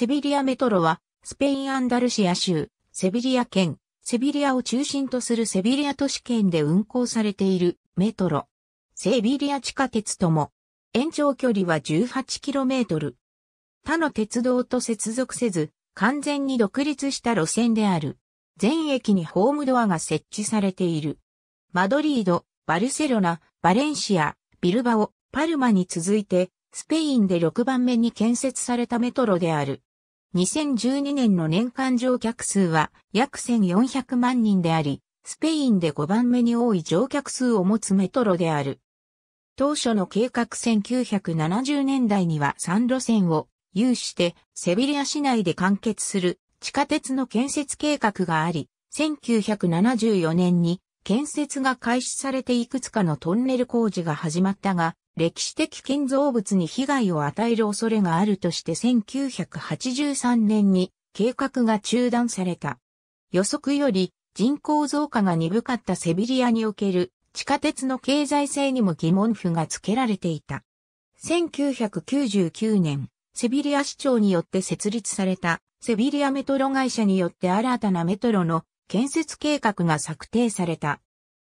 セビリアメトロは、スペイン・アンダルシア州、セビリア県、セビリアを中心とするセビリア都市圏で運行されているメトロ。セビリア地下鉄とも、延長距離は 18km。他の鉄道と接続せず、完全に独立した路線である。全駅にホームドアが設置されている。マドリード、バルセロナ、バレンシア、ビルバオ、パルマに続いて、スペインで6番目に建設されたメトロである。2012年の年間乗客数は約1400万人であり、スペインで5番目に多い乗客数を持つメトロである。当初の計画1970年代には3路線を有してセビリア市内で完結する地下鉄の建設計画があり、1974年に建設が開始されていくつかのトンネル工事が始まったが、歴史的建造物に被害を与える恐れがあるとして1983年に計画が中断された。予測より人口増加が鈍かったセビリアにおける地下鉄の経済性にも疑問符が付けられていた。1999年、セビリア市長によって設立されたセビリアメトロ会社によって新たなメトロの建設計画が策定された。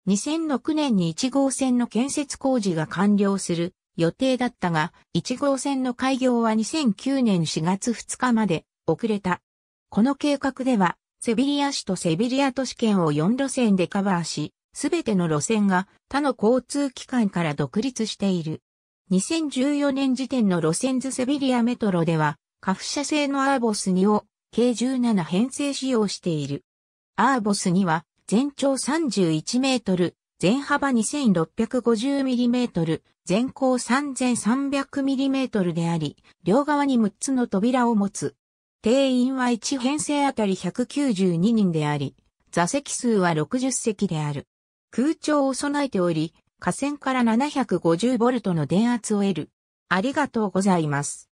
2006年に1号線の建設工事が完了する予定だったが、1号線の開業は2009年4月2日まで遅れた。この計画では、セビリア市とセビリア都市圏を4路線でカバーし、すべての路線が他の交通機関から独立している。2014年時点の路線図セビリアメトロでは、カフ社製のアーボス2を計17編成使用している。アーボス2は全長31メートル、全幅2 6 5 0トル、全高3 3 0 0トルであり、両側に6つの扉を持つ。定員は1編成あたり192人であり、座席数は60席である。空調を備えており、河川から750ボルトの電圧を得る。ありがとうございます。